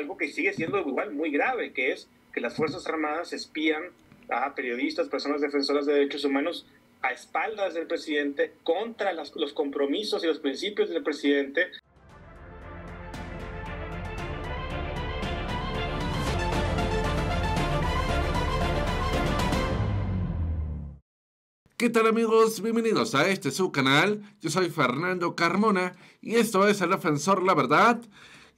algo que sigue siendo igual muy grave, que es que las Fuerzas Armadas espían a periodistas, personas defensoras de derechos humanos a espaldas del presidente, contra los compromisos y los principios del presidente. ¿Qué tal amigos? Bienvenidos a este su canal. Yo soy Fernando Carmona y esto es El Defensor La Verdad.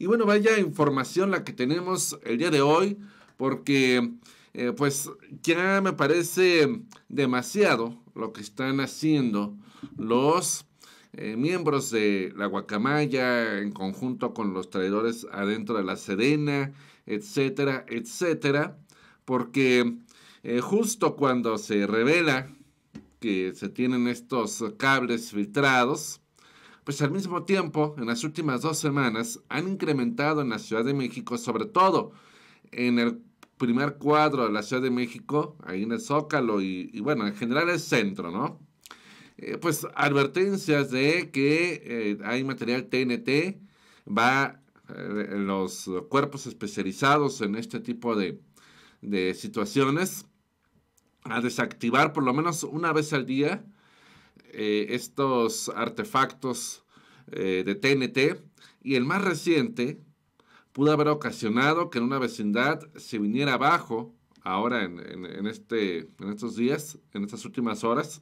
Y bueno, vaya información la que tenemos el día de hoy, porque eh, pues ya me parece demasiado lo que están haciendo los eh, miembros de la guacamaya en conjunto con los traidores adentro de la Serena, etcétera, etcétera, porque eh, justo cuando se revela que se tienen estos cables filtrados, pues al mismo tiempo, en las últimas dos semanas, han incrementado en la Ciudad de México, sobre todo en el primer cuadro de la Ciudad de México, ahí en el Zócalo y, bueno, en general el centro, ¿no? Eh, pues advertencias de que eh, hay material TNT, va eh, los cuerpos especializados en este tipo de, de situaciones a desactivar por lo menos una vez al día eh, estos artefactos eh, de TNT y el más reciente pudo haber ocasionado que en una vecindad se viniera abajo ahora en, este, en estos días, en estas últimas horas,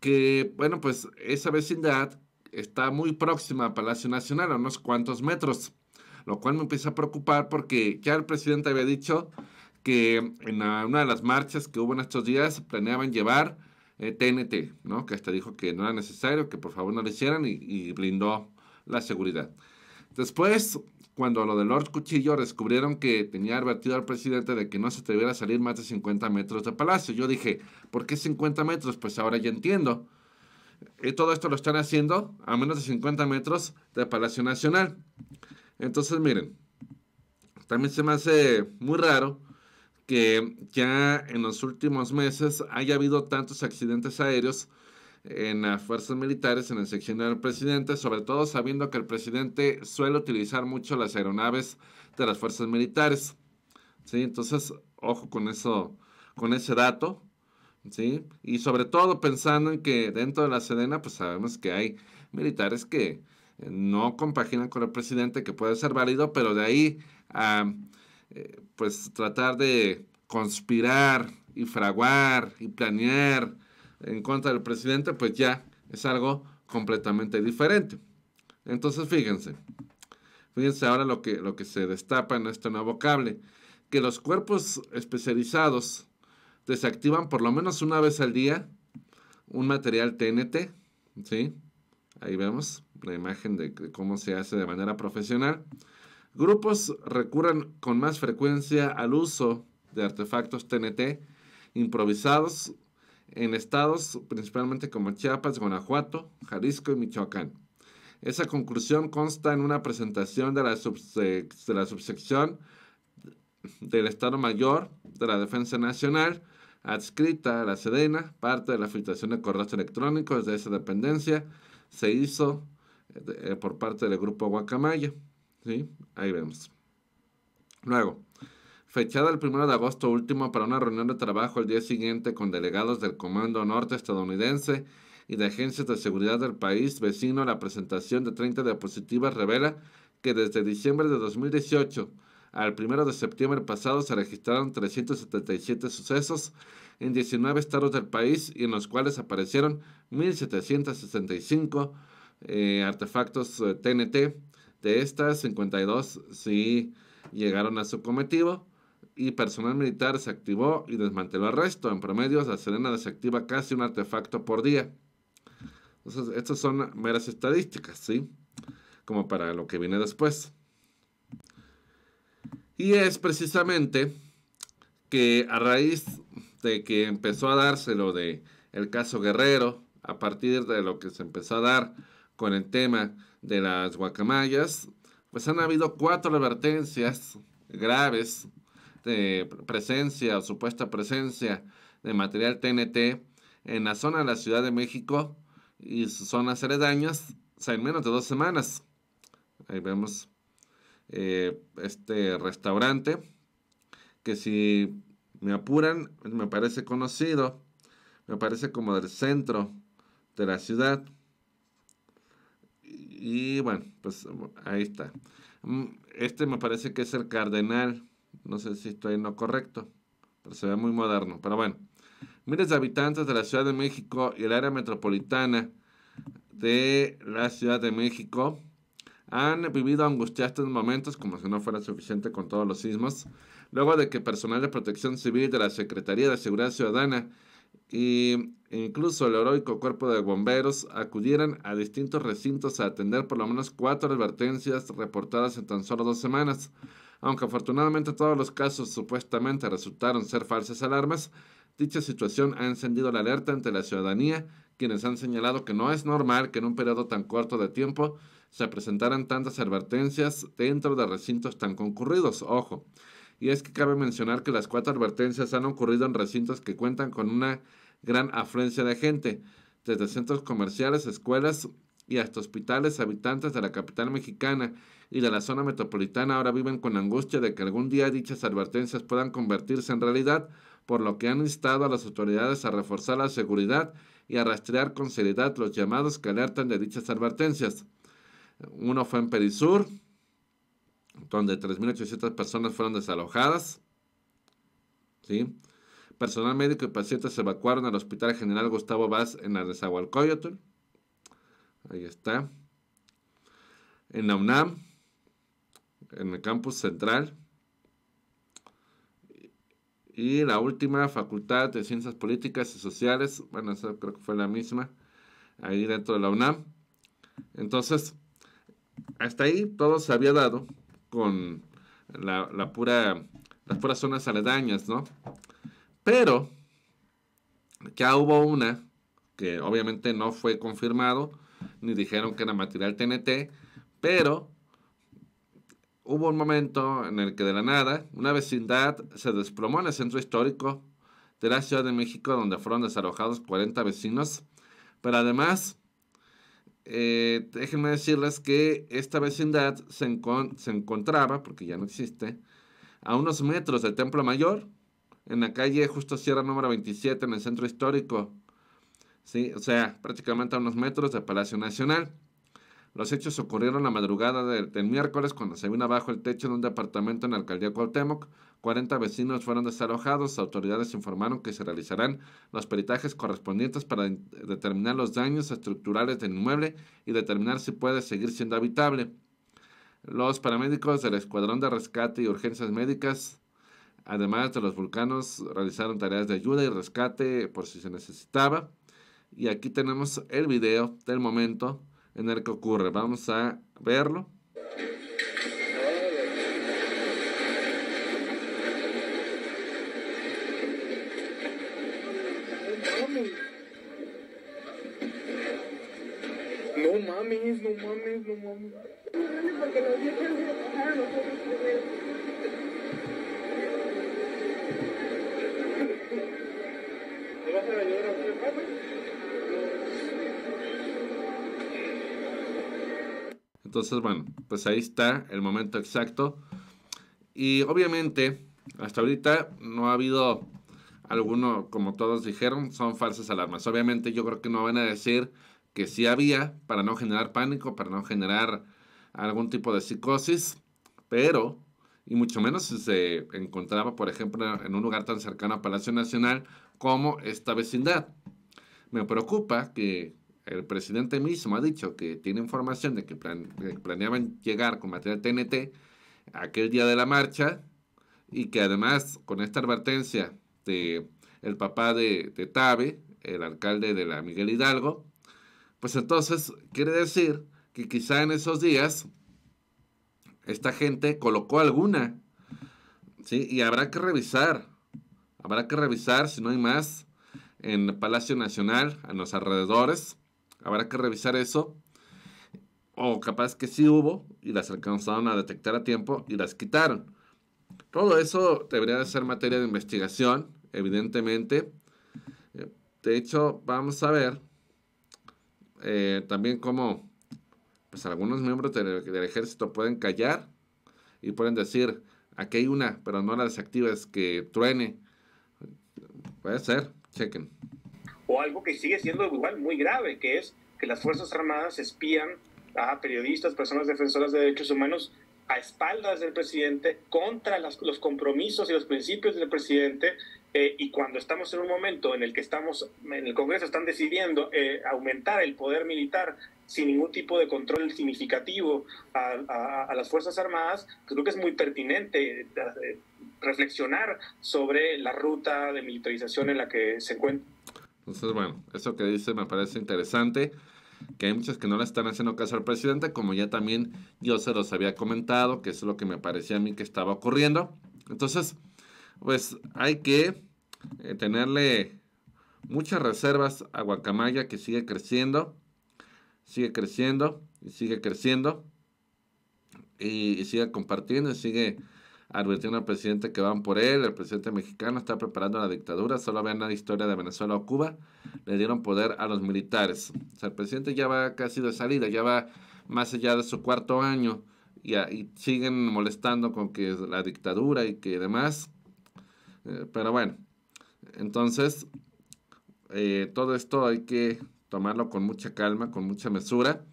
que bueno, pues esa vecindad está muy próxima al Palacio Nacional, a unos cuantos metros, lo cual me empieza a preocupar porque ya el presidente había dicho que en una de las marchas que hubo en estos días planeaban llevar TNT, eh, ¿no? que hasta dijo que no era necesario, que por favor no lo hicieran y, blindó la seguridad. Después, cuando lo de Lord Cuchillo descubrieron que tenía advertido al presidente de que no se atreviera a salir más de 50 metros de Palacio, yo dije, ¿por qué 50 metros? Pues ahora ya entiendo. Y todo esto lo están haciendo a menos de 50 metros de Palacio Nacional. Entonces, miren, también se me hace muy raro que ya en los últimos meses haya habido tantos accidentes aéreos en las fuerzas militares, en la sección del presidente, sobre todo sabiendo que el presidente suele utilizar mucho las aeronaves de las fuerzas militares. ¿sí? Entonces, ojo con eso, con ese dato. ¿sí? Y sobre todo pensando en que dentro de la Sedena, pues sabemos que hay militares que no compaginan con el presidente, que puede ser válido, pero de ahí a... Eh, pues tratar de conspirar y fraguar y planear en contra del presidente, pues ya es algo completamente diferente. Entonces, fíjense, fíjense ahora lo que, lo que se destapa en este nuevo cable, que los cuerpos especializados desactivan por lo menos una vez al día un material TNT, ¿sí? Ahí vemos la imagen de cómo se hace de manera profesional. Grupos recurren con más frecuencia al uso de artefactos TNT improvisados en estados principalmente como Chiapas, Guanajuato, Jalisco y Michoacán. Esa conclusión consta en una presentación de la, subsección del Estado Mayor de la Defensa Nacional, adscrita a la Sedena, parte de la filtración de correos electrónicos de esa dependencia, se hizo eh, eh, por parte del grupo Guacamaya. ¿Sí? Ahí vemos. Luego, fechada el 1 de agosto último para una reunión de trabajo el día siguiente con delegados del Comando Norte estadounidense y de agencias de seguridad del país vecino, la presentación de 30 diapositivas revela que desde diciembre de 2018 al 1 de septiembre pasado se registraron 377 sucesos en 19 estados del país y en los cuales aparecieron 1.765 eh, artefactos TNT eh, de estas, 52 sí llegaron a su cometido y personal militar se activó y desmanteló el resto. En promedio, la Serena desactiva casi un artefacto por día. Entonces, estas son meras estadísticas, ¿sí? Como para lo que viene después. Y es precisamente que a raíz de que empezó a darse lo de caso Guerrero, a partir de lo que se empezó a dar con el tema de las guacamayas, pues han habido cuatro advertencias graves de presencia o supuesta presencia de material TNT en la zona de la Ciudad de México y sus zonas aledañas en menos de dos semanas. Ahí vemos eh, este restaurante que si me apuran me parece conocido, me parece como del centro de la ciudad. Y bueno, pues um, ahí está. Mm, este me parece que es el cardenal. No sé si estoy en lo correcto, pero se ve muy moderno. Pero bueno, miles de habitantes de la Ciudad de México y el área metropolitana de la Ciudad de México han vivido angustiantes momentos, como si no fuera suficiente con todos los sismos, luego de que personal de protección civil de la Secretaría de Seguridad Ciudadana y incluso el heroico cuerpo de bomberos acudieran a distintos recintos a atender por lo menos cuatro advertencias reportadas en tan solo dos semanas. Aunque afortunadamente todos los casos supuestamente resultaron ser falsas alarmas, dicha situación ha encendido la alerta ante la ciudadanía, quienes han señalado que no es normal que en un periodo tan corto de tiempo se presentaran tantas advertencias dentro de recintos tan concurridos. Ojo, y es que cabe mencionar que las cuatro advertencias han ocurrido en recintos que cuentan con una gran afluencia de gente, desde centros comerciales, escuelas y hasta hospitales, habitantes de la capital mexicana y de la zona metropolitana ahora viven con angustia de que algún día dichas advertencias puedan convertirse en realidad, por lo que han instado a las autoridades a reforzar la seguridad y a rastrear con seriedad los llamados que alertan de dichas advertencias. Uno fue en Perisur, donde 3.800 personas fueron desalojadas. ¿sí? Personal médico y pacientes se evacuaron al Hospital General Gustavo Vaz en Arnezahualcóyotl. Ahí está. En la UNAM, en el campus central. Y la última, Facultad de Ciencias Políticas y Sociales. Bueno, esa creo que fue la misma. Ahí dentro de la UNAM. Entonces, hasta ahí todo se había dado con la, pura, las puras zonas aledañas, ¿no? Pero ya hubo una que obviamente no fue confirmado, ni dijeron que era material TNT, pero hubo un momento en el que de la nada una vecindad se desplomó en el centro histórico de la Ciudad de México, donde fueron desalojados 40 vecinos, pero además eh, déjenme decirles que esta vecindad se, encontraba, porque ya no existe, a unos metros del Templo Mayor, en la calle Justo Sierra número 27, en el centro histórico. ¿Sí? O sea, prácticamente a unos metros del Palacio Nacional. Los hechos ocurrieron la madrugada del, miércoles cuando se vino abajo el techo de un departamento en la alcaldía Cuauhtémoc. 40 vecinos fueron desalojados. Autoridades informaron que se realizarán los peritajes correspondientes para determinar los daños estructurales del inmueble y determinar si puede seguir siendo habitable. Los paramédicos del Escuadrón de Rescate y Urgencias Médicas, además de los vulcanos, realizaron tareas de ayuda y rescate por si se necesitaba. Y aquí tenemos el video del momento en el que ocurre. Vamos a verlo. No mames, no mames, no mames. No mames, Porque los viejos se enojaron a nosotros ¿Te vas a a Entonces, bueno, pues ahí está el momento exacto. Y obviamente, hasta ahorita no ha habido alguno, como todos dijeron, son falsas alarmas. Obviamente yo creo que no van a decir que sí había para no generar pánico, para no generar algún tipo de psicosis, pero, y mucho menos si se encontraba, por ejemplo, en un lugar tan cercano a Palacio Nacional como esta vecindad. Me preocupa que el presidente mismo ha dicho que tiene información de que, planeaban llegar con material TNT aquel día de la marcha y que además con esta advertencia de el papá de, Tabe, el alcalde de la Miguel Hidalgo, pues entonces quiere decir que quizá en esos días esta gente colocó alguna, ¿sí? Y habrá que revisar, habrá que revisar si no hay más en el Palacio Nacional, a los alrededores, Habrá que revisar eso. O capaz que sí hubo y las alcanzaron a detectar a tiempo y las quitaron. Todo eso debería de ser materia de investigación, evidentemente. De hecho, vamos a ver eh, también cómo pues, algunos miembros del, ejército pueden callar y pueden decir, aquí hay una, pero no la desactives, que truene. Puede ser, chequen o algo que sigue siendo igual muy grave, que es que las Fuerzas Armadas espían a periodistas, personas defensoras de derechos humanos a espaldas del presidente, contra los compromisos y los principios del presidente, eh, y cuando estamos en un momento en el que estamos, en el Congreso están decidiendo eh, aumentar el poder militar sin ningún tipo de control significativo a, las Fuerzas Armadas, pues creo que es muy pertinente eh, reflexionar sobre la ruta de militarización en la que se encuentra entonces, bueno, eso que dice me parece interesante, que hay muchos que no le están haciendo caso al presidente, como ya también yo se los había comentado, que es lo que me parecía a mí que estaba ocurriendo. Entonces, pues hay que eh, tenerle muchas reservas a Guacamaya que sigue creciendo, sigue creciendo y sigue creciendo y, sigue compartiendo sigue advirtiendo al presidente que van por él, el presidente mexicano está preparando la dictadura, solo vean la historia de Venezuela o Cuba, le dieron poder a los militares. O sea, el presidente ya va casi de salida, ya va más allá de su cuarto año y, siguen molestando con que es la dictadura y que demás. Eh, pero bueno, entonces eh, todo esto hay que tomarlo con mucha calma, con mucha mesura.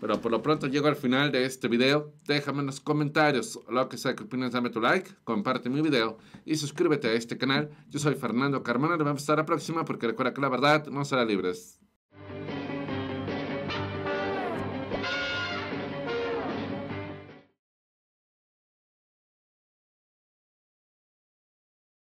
Pero por lo pronto llego al final de este video. Déjame en los comentarios lo que sea que opinas, dame tu like, comparte mi video y suscríbete a este canal. Yo soy Fernando Carmona, nos vemos a la próxima porque recuerda que la verdad no será libres.